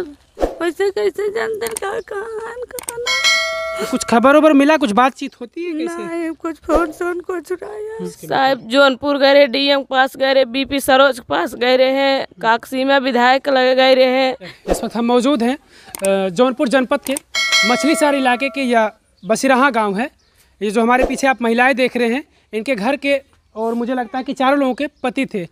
वैसे कैसे जानते कहाँ कहाँ तो कुछ खबर उबर मिला कुछ बातचीत होती है कैसे? नहीं कुछ फोन सोन को साहब जौनपुर गए डीएम के पास गए बीपी सरोज के पास गए रहे हैं काकसी में विधायक लगे गए हैं इस वक्त हम मौजूद हैं जौनपुर जनपद के मछलीसर इलाके के या बसीराहा गांव है ये जो हमारे पीछे आप महिलाएं देख रहे हैं इनके घर के और मुझे लगता है कि चारों लोगों के पति थे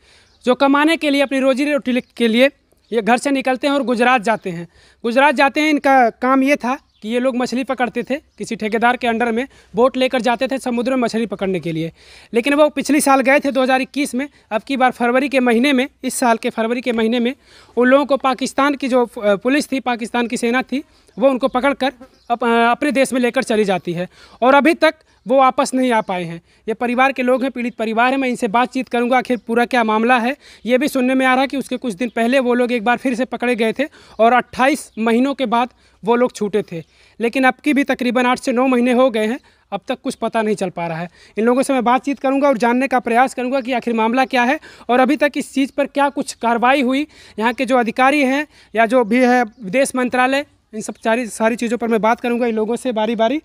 जो कमाने के लिए अपनी रोजी रोटी के लिए ये घर से निकलते हैं और गुजरात जाते हैं गुजरात जाते हैं इनका काम ये था कि ये लोग मछली पकड़ते थे किसी ठेकेदार के अंडर में बोट लेकर जाते थे समुद्र में मछली पकड़ने के लिए लेकिन वो पिछले साल गए थे 2021 में अब की बार फरवरी के महीने में इस साल के फरवरी के महीने में उन लोगों को पाकिस्तान की जो पुलिस थी पाकिस्तान की सेना थी वो उनको पकड़ कर अप, अपने देश में लेकर चली जाती है और अभी तक वो वापस नहीं आ पाए हैं ये परिवार के लोग हैं पीड़ित परिवार है मैं इनसे बातचीत करूंगा आखिर पूरा क्या मामला है ये भी सुनने में आ रहा है कि उसके कुछ दिन पहले वो लोग एक बार फिर से पकड़े गए थे और 28 महीनों के बाद वो लोग छूटे थे लेकिन अब की भी तकरीबन आठ से नौ महीने हो गए हैं अब तक कुछ पता नहीं चल पा रहा है इन लोगों से मैं बातचीत करूंगा और जानने का प्रयास करूंगा कि आखिर मामला क्या है और अभी तक इस चीज़ पर क्या कुछ कार्रवाई हुई यहाँ के जो अधिकारी हैं या जो भी है विदेश मंत्रालय इन सब सारी सारी चीज़ों पर मैं बात करूँगा इन लोगों से बारी बारी आ,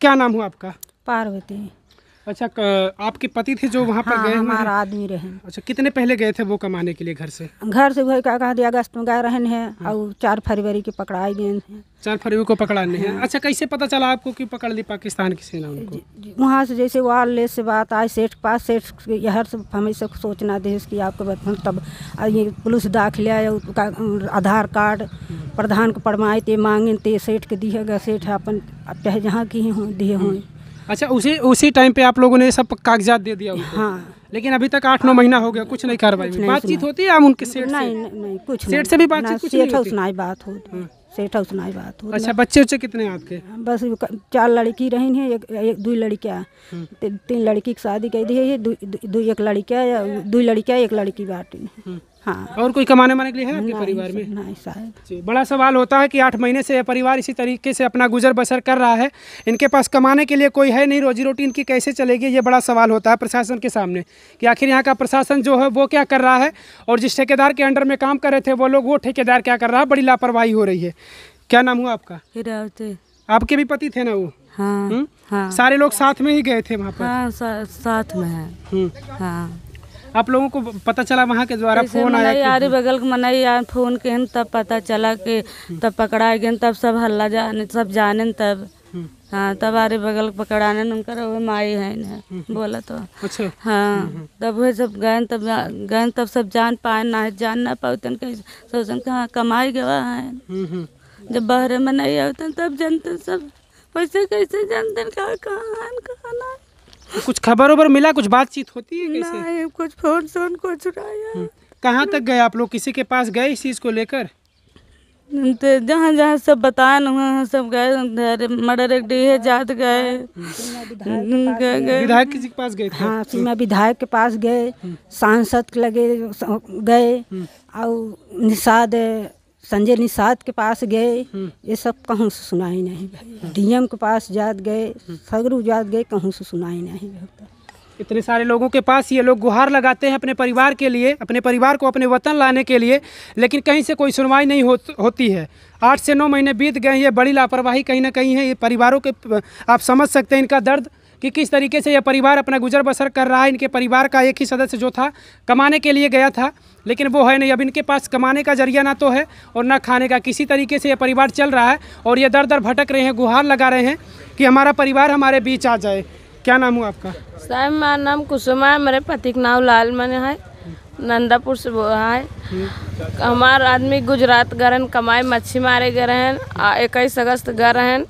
क्या नाम हुआ आपका पार्वती अच्छा आपके पति थे जो वहाँ पर हाँ, गए हमारा आदमी रहे अच्छा कितने पहले गए थे वो कमाने के लिए घर से घर से भाई का दिया अगस्त में गए रहे हैं हाँ। और चार फरवरी के पकड़ाए गए हैं चार फरवरी को पकड़ाने हैं हाँ। अच्छा कैसे पता चला आपको कि पकड़ ली पाकिस्तान की सेना उनको वहाँ से जैसे वाल ले से बात आए सेठ पास सेठ हर सब हमेशा सोचना दे कि आपको तब ये पुलिस दाखिले आधार कार्ड प्रधान को पड़माए थे मांगे थे सेठ के दिए गए सेठ अपन चाहे जहाँ की हों दिए हों अच्छा उसी उसी टाइम पे आप लोगों ने सब कागजात दे दिया उनको हाँ लेकिन अभी तक आठ नौ महीना हो गया कुछ नहीं कार्रवाई हुई बातचीत होती है उनके सेठ नहीं नहीं कुछ सेठ से भी बातचीत कुछ सेठ हाउस नहीं बात हो हाँ। सेठ हाउस नहीं बात हो अच्छा बच्चे उच्चे कितने आपके हाँ, बस चार लड़की रही है एक एक दो लड़कियाँ हाँ। तीन लड़की की शादी कर दी है दो एक लड़कियाँ दो लड़कियाँ एक लड़की बाटी हाँ और कोई कमाने माने के लिए है आपके परिवार में नहीं बड़ा सवाल होता है कि आठ महीने से यह परिवार इसी तरीके से अपना गुजर बसर कर रहा है इनके पास कमाने के लिए कोई है नहीं रोजी रोटी इनकी कैसे चलेगी ये बड़ा सवाल होता है प्रशासन के सामने कि आखिर यहाँ का प्रशासन जो है वो क्या कर रहा है और जिस ठेकेदार के अंडर में काम कर रहे थे वो लोग वो ठेकेदार क्या कर रहा है बड़ी लापरवाही हो रही है क्या नाम हुआ आपका तो- आपके भी पति थे ना वो हाँ, हम्म? हाँ सारे लोग साथ में ही गए थे वहाँ पर हाँ, सा, साथ में है हम्म। हाँ आप लोगों को पता चला वहाँ के द्वारा फोन आया यारी बगल मनाई यार फोन के तब पता चला कि तब पकड़ा गए तब सब हल्ला जाने सब जाने तब हाँ तब आरे बगल पकड़ाने उनका वो माई है बोला तो अच्छा हाँ तब वह सब गए तब गए तब सब जान पाए ना जान ना पाते सोचन के हाँ कमाई गवा है जब बहरे में नहीं आते तब जनते सब वैसे कैसे जानते कहाँ कहाँ कहाँ कुछ खबर उबर मिला कुछ बातचीत होती है कैसे नहीं, कुछ फोन सोन कुछ हम्म। कहाँ तक गए आप लोग किसी के पास गए इस चीज़ को लेकर तो जहाँ जहाँ सब बताया वहाँ सब गए मर्डर एक डी है जात गए विधायक किसी के पास गए हाँ सीमा विधायक के पास गए हम्म। सांसद लगे गए हम्म। और निषाद संजय निषाद के पास गए हम्म। ये सब कहूँ से सुनाई नहीं भाई डीएम के पास जात गए हम्म। सगरू जात गए कहूँ से सुनाई नहीं इतने सारे लोगों के पास ये लोग गुहार लगाते हैं अपने परिवार के लिए अपने परिवार को अपने वतन लाने के लिए लेकिन कहीं से कोई सुनवाई नहीं हो, होती है आठ से नौ महीने बीत गए ये बड़ी लापरवाही कहीं ना कहीं है ये परिवारों के आप समझ सकते हैं इनका दर्द कि किस तरीके से यह परिवार अपना गुजर बसर कर रहा है इनके परिवार का एक ही सदस्य जो था कमाने के लिए गया था लेकिन वो है नहीं अब इनके पास कमाने का जरिया ना तो है और ना खाने का किसी तरीके से यह परिवार चल रहा है और ये दर दर भटक रहे हैं गुहार लगा रहे हैं कि हमारा परिवार हमारे बीच आ जाए क्या नाम हुआ आपका साहब मेरा नाम कुसुमा है मेरे पति का नाम लाल मन है नंदापुर से वो है हमारा आदमी गुजरात गए कमाए मच्छी मारे गए हैं इक्कीस अगस्त गए हैं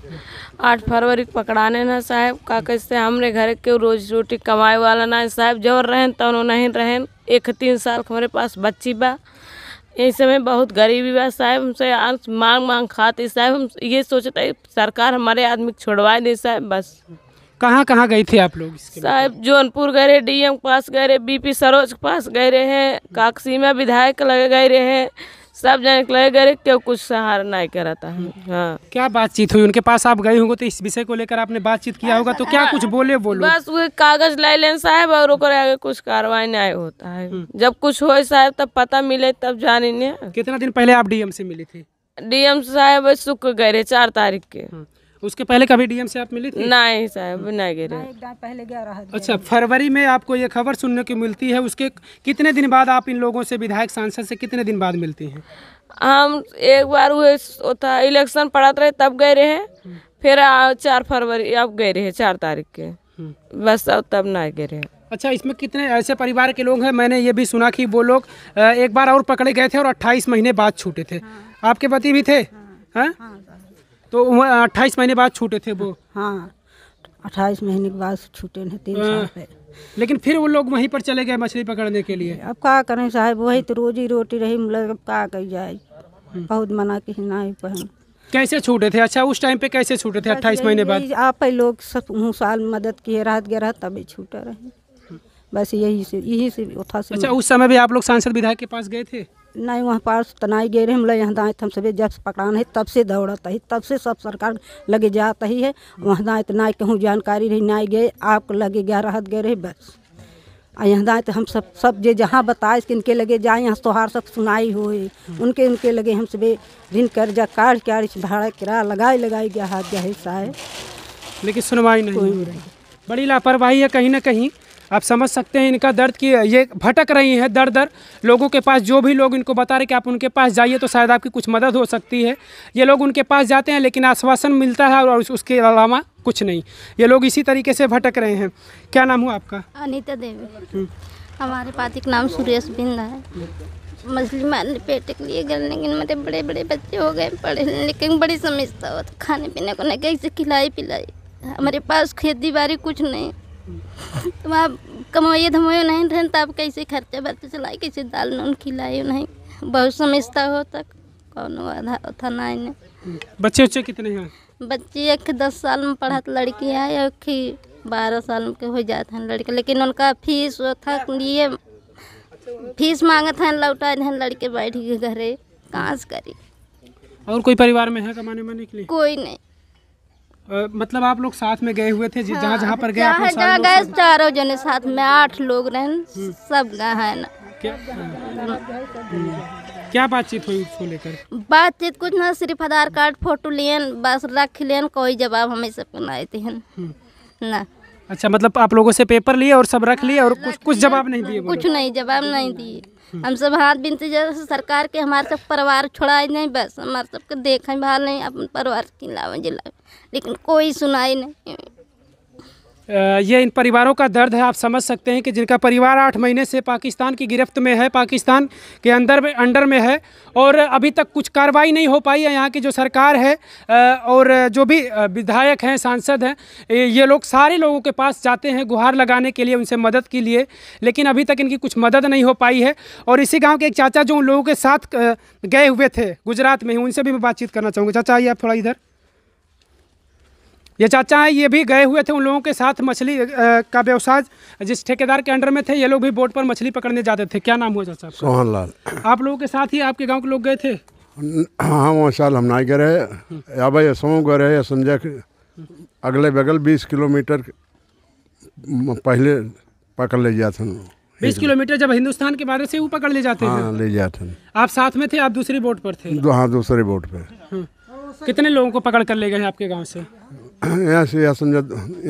आठ फरवरी को पकड़ाने ना साहब का कैसे हमने घर के रोजी रोटी कमाए वाला ना साहब रहें रहन तनो नहीं रहन एक तीन साल हमारे पास बच्ची बा यही समय बहुत गरीबी बा साहब हमसे मांग मांग खाते साहब हम ये सोचते सरकार हमारे आदमी को छोड़वा दे साहब बस कहाँ कहाँ गई थी आप लोग साहब जौनपुर गए रहे डीएम के पास गए रहे बीपी सरोज के पास गए रहे हैं काकसीमा विधायक लगे गए रहे हैं सब जन गए क्यों कुछ सहार नहीं कराता है हाँ क्या बातचीत हुई उनके पास आप गए होंगे तो इस विषय को लेकर आपने बातचीत किया होगा तो क्या हाँ। कुछ बोले बोलो बस वो कागज लाई ले साहब और आगे कुछ कार्रवाई नहीं होता है हम्म। जब कुछ हो साहब तब पता मिले तब जानी कितना दिन पहले आप डीएम से मिली थी डीएम साहब शुक्र गए चार तारीख के हम्म। उसके पहले कभी डीएम से आप मिली थी नहीं साहब नहीं गिरे पहले गया रहा अच्छा फरवरी में आपको ये खबर सुनने को मिलती है उसके कितने दिन बाद आप इन लोगों से विधायक सांसद से कितने दिन बाद मिलती हैं हम एक बार वो इलेक्शन पड़ा रहे तब गए रहे फिर चार फरवरी अब गए रहे चार तारीख के हम्म। बस अब तब न गए रहे अच्छा इसमें कितने ऐसे परिवार के लोग हैं मैंने ये भी सुना कि वो लोग एक बार और पकड़े गए थे और 28 महीने बाद छूटे थे हाँ। आपके पति भी थे हाँ। हाँ? हाँ। तो अट्ठाईस महीने बाद छूटे थे वो हाँ अट्ठाईस महीने के बाद छूटे नहीं तीन हाँ। साल पे लेकिन फिर वो लोग वहीं पर चले गए मछली पकड़ने के लिए अब क्या करें साहब वही तो रोजी रोटी रही मतलब अब क्या कर जाए हम्म। बहुत मना कि ना ही पहन कैसे छूटे थे अच्छा उस टाइम पे कैसे छूटे थे अट्ठाईस महीने बाद आप लोग सब साल मदद किए रात गए तभी छूटे रहे बस यही से यही से था से अच्छा उस समय भी आप लोग सांसद विधायक के पास गए थे नहीं वहाँ पास तनाई तो गए रहे हम लोग यहाँ दाएँ हम सभी जब पकड़ान है तब से दौड़ता ही तब से सब सरकार लगे जाता ही है वहाँ दाएँ तो ना कहूँ जानकारी रही ना गए आप लगे गया राहत गए रहे बस यहाँ दाएँ तो हम सब सब जे जहाँ बताए कि इनके लगे जाए यहाँ सोहार सब सुनाई हुए उनके उनके लगे हम सभी कर कर्जा कार्य क्या भाड़ा किराया लगाए लगाई गया हाथ गया हिस्सा है लेकिन सुनवाई नहीं बड़ी लापरवाही है कहीं ना कहीं आप समझ सकते हैं इनका दर्द कि ये भटक रही हैं दर दर लोगों के पास जो भी लोग इनको बता रहे कि आप उनके पास जाइए तो शायद आपकी कुछ मदद हो सकती है ये लोग उनके पास जाते हैं लेकिन आश्वासन मिलता है और उसके अलावा कुछ नहीं ये लोग इसी तरीके से भटक रहे हैं क्या नाम हुआ आपका अनिता देवी हमारे पास एक नाम सुरेश बिंद है मछली मारने पेट के लिए गए लेकिन मेरे बड़े बड़े बच्चे हो गए पढ़े लेकिन बड़ी समझता हो तो खाने पीने को नहीं कैसे खिलाई पिलाई हमारे पास खेती बाड़ी कुछ नहीं तो आप कमाइए धमाइए नहीं रहें तो आप कैसे खर्चा बर्चा चलाए कैसे दाल नून खिलाए नहीं बहुत समझता हो तक कौन आधा था ना इन्हें बच्चे उच्चे कितने हैं बच्चे एक दस साल में पढ़ा तो लड़की है एक ही बारह साल के हो जाते हैं लड़के लेकिन उनका फीस वो था लिए फीस मांगत हैं लौटा हैं लड़के बैठ गए घरे कहाँ से करी और कोई परिवार में है कमाने माने के लिए कोई नहीं आ, मतलब आप लोग साथ में गए हुए थे जी जहाँ जहाँ पर गए हाँ, गए चारों जने साथ में आठ लोग रहे हम्म। सब गए हैं हम्म। क्या बातचीत हुई उसको लेकर बातचीत कुछ ना सिर्फ आधार कार्ड फोटो लिए बस रख लिए कोई जवाब हमें सब बनाए थे हैं हम्म। ना अच्छा मतलब आप लोगों से पेपर लिए और सब रख लिए और हाँ, कुछ कुछ जवाब नहीं दिए कुछ नहीं जवाब नहीं दिए हम सब हाथ बिनते जैसे सरकार के हमारे सब परिवार छोड़ा नहीं बस हमारे सबके देखें भाल नहीं अपने परिवार की लावे जिला लेकिन कोई सुनाई नहीं ये इन परिवारों का दर्द है आप समझ सकते हैं कि जिनका परिवार आठ महीने से पाकिस्तान की गिरफ्त में है पाकिस्तान के अंदर में अंडर में है और अभी तक कुछ कार्रवाई नहीं हो पाई है यहाँ की जो सरकार है और जो भी विधायक हैं सांसद हैं ये लोग सारे लोगों के पास जाते हैं गुहार लगाने के लिए उनसे मदद के लिए लेकिन अभी तक इनकी कुछ मदद नहीं हो पाई है और इसी गाँव के एक चाचा जो उन लोगों के साथ गए हुए थे गुजरात में उनसे भी मैं बातचीत करना चाहूँगा चाचा आइए आप थोड़ा इधर ये चाचा हैं ये भी गए हुए थे उन लोगों के साथ मछली का व्यवसाय जिस ठेकेदार के अंडर में थे ये लोग भी बोट पर मछली पकड़ने जाते थे क्या नाम हुआ चाचा सोहन लाल आप लोगों के साथ ही आपके गाँव के लोग गए थे हाँ वहाँ साल हम नहीं गए रहे या भाई असमो गए रहे संजय अगले बगल बीस किलोमीटर पहले पकड़ ले जाते हैं बीस किलोमीटर जब हिंदुस्तान के बारे से वो पकड़ ले जाते हाँ, ले जाते हैं आप साथ में थे आप दूसरी बोट पर थे हाँ दूसरे बोट पर हाँ। कितने लोगों को पकड़ कर ले गए आपके गांव से यहाँ से यहाँ समझा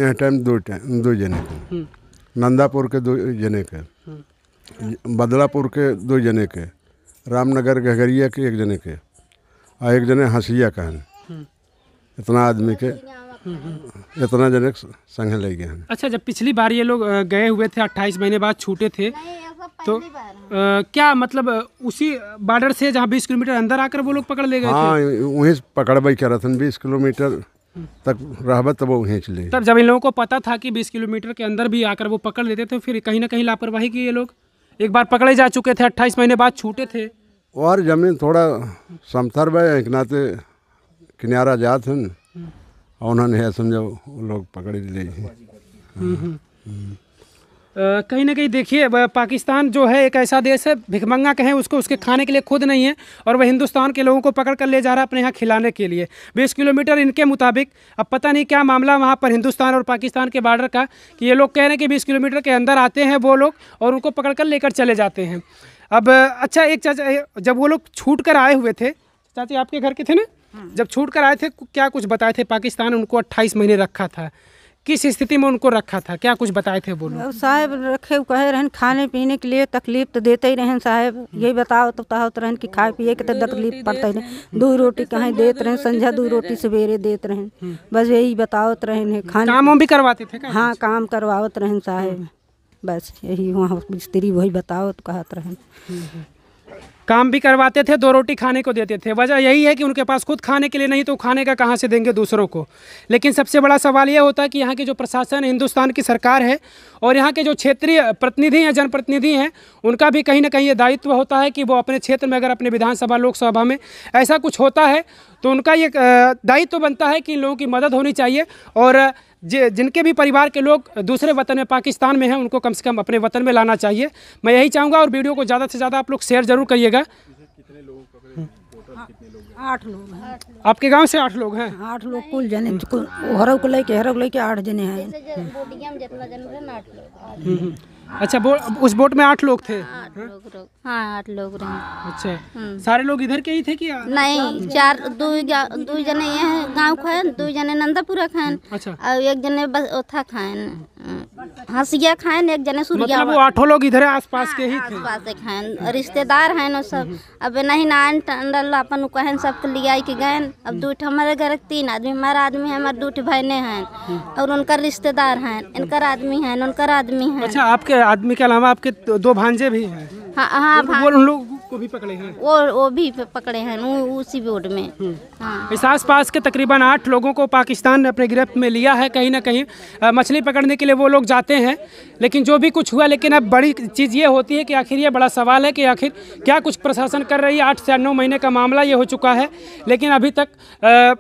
यहाँ टाइम दो टाइम दो जने के हम्म। नंदापुर के दो जने के हम्म। बदलापुर के दो जने के रामनगर घगरिया के एक जने के और एक जने हंसिया का है हम्म। इतना आदमी के इतना जने संग ले गए अच्छा जब पिछली बार ये लोग गए हुए थे अट्ठाईस महीने बाद छूटे थे तो आ, क्या मतलब उसी बॉर्डर से जहाँ बीस किलोमीटर अंदर आकर वो लोग पकड़ ले गए हाँ वहीं पकड़ भाई रहे थे बीस किलोमीटर तक रहबत तब वो खींच ले तब जब इन लोगों को पता था कि बीस किलोमीटर के अंदर भी आकर वो पकड़ लेते थे फिर कहीं ना कहीं लापरवाही की ये लोग एक बार पकड़े जा चुके थे अट्ठाईस महीने बाद छूटे थे और ज़मीन थोड़ा समथर एक नाते किनारा जात हैं और उन्होंने समझो वो लोग पकड़ लिए कहीं ना कहीं देखिए पाकिस्तान जो है एक ऐसा देश है भिकमंगा कहें उसको उसके खाने के लिए खुद नहीं है और वह हिंदुस्तान के लोगों को पकड़ कर ले जा रहा है अपने यहाँ खिलाने के लिए बीस किलोमीटर इनके मुताबिक अब पता नहीं क्या मामला वहाँ पर हिंदुस्तान और पाकिस्तान के बॉर्डर का कि ये लोग कह रहे हैं कि बीस किलोमीटर के अंदर आते हैं वो लोग और उनको पकड़ कर लेकर चले जाते हैं अब अच्छा एक चाचा जब वो लोग छूट कर आए हुए थे चाचा आपके घर के थे ना हाँ। जब छूट कर आए थे क्या कुछ बताए थे पाकिस्तान उनको अट्ठाईस महीने रखा था किस स्थिति में उनको रखा था क्या कुछ बताए थे बोलो साहब रखे कहे रहन खाने पीने के लिए तकलीफ तो देते ही रहन साहब यही बताओ तो बताओ तो रहन कि खाए पिए के तो तकलीफ पड़ता ही दो रोटी कहीं देते रहें संझा दो रोटी सवेरे देते रहें हम्म। बस यही बताओत तो रहन है खाने काम भी करवाते थे हाँ काम करवावत तो रहन साहेब हम्म। बस यही वहाँ स्त्री वही बताओ तो कहते रहन हम्म, काम भी करवाते थे दो रोटी खाने को देते थे वजह यही है कि उनके पास खुद खाने के लिए नहीं तो खाने का कहाँ से देंगे दूसरों को लेकिन सबसे बड़ा सवाल यह होता है कि यहाँ के जो प्रशासन हिंदुस्तान की सरकार है और यहाँ के जो क्षेत्रीय प्रतिनिधि हैं जनप्रतिनिधि हैं उनका भी कहीं ना कहीं ये दायित्व होता है कि वो अपने क्षेत्र में अगर अपने विधानसभा लोकसभा में ऐसा कुछ होता है तो उनका ये दायित्व बनता है कि इन लोगों की मदद होनी चाहिए और जिनके भी परिवार के लोग दूसरे वतन में पाकिस्तान में हैं उनको कम से कम अपने वतन में लाना चाहिए मैं यही चाहूँगा और वीडियो को ज़्यादा से ज़्यादा आप लोग शेयर ज़रूर करिएगा हाँ। आठ लोग हैं आपके गांव से आठ लोग हैं हाँ, आठ लोग कुल जने हरव को लेके हरव को लेके आठ जने हैं अच्छा बो, उस बोट में आठ लोग थे आठ लोग हाँ, लोग रहे अच्छा हम्म। सारे लोग इधर के ही थे कि नहीं चार दो दो जने यहाँ गांव खान दो जने नंदापुरा खान अच्छा और एक जने बस ओथा खान हसिया हम्म। खान एक जने सूर्या मतलब वो आठों लोग इधर आस पास के ही हाँ, थे आसपास खान रिश्तेदार हैं ना सब अब नहीं नान टंडल अपन कहन सबके लिया के गए अब हम्म। दो हमारे घर तीन आदमी हमारा आदमी है हमारे दो बहने हैं और उनका रिश्तेदार हैं इनका आदमी हैं उनका आदमी है अच्छा आपके आदमी के अलावा आपके दो भांजे भी हैं हाँ हाँ वो उन लोग को भी पकड़े हैं वो वो भी पकड़े हैं उसी बोर्ड में हम्म। हाँ। इस आस पास के तकरीबन आठ लोगों को पाकिस्तान ने अपने गिरफ्त में लिया है कहीं ना कहीं मछली पकड़ने के लिए वो लोग जाते हैं लेकिन जो भी कुछ हुआ लेकिन अब बड़ी चीज़ ये होती है कि आखिर ये बड़ा सवाल है कि आखिर क्या कुछ प्रशासन कर रही है आठ से नौ महीने का मामला ये हो चुका है लेकिन अभी तक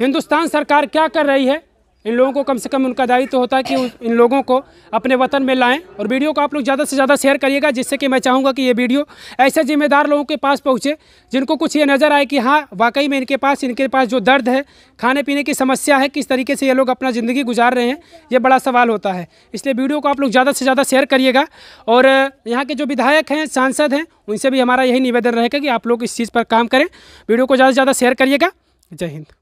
हिंदुस्तान सरकार क्या कर रही है इन लोगों को कम से कम उनका दायित्व तो होता है कि इन लोगों को अपने वतन में लाएं और वीडियो को आप लोग ज़्यादा से ज़्यादा शेयर करिएगा जिससे कि मैं चाहूँगा कि ये वीडियो ऐसे जिम्मेदार लोगों के पास पहुँचे जिनको कुछ ये नज़र आए कि हाँ वाकई में इनके पास इनके पास जो दर्द है खाने पीने की समस्या है किस तरीके से ये लोग अपना ज़िंदगी गुजार रहे हैं ये बड़ा सवाल होता है इसलिए वीडियो को आप लोग ज़्यादा से ज़्यादा शेयर करिएगा और यहाँ के जो विधायक हैं सांसद हैं उनसे भी हमारा यही निवेदन रहेगा कि आप लोग इस चीज़ पर काम करें वीडियो को ज़्यादा से ज़्यादा शेयर करिएगा जय हिंद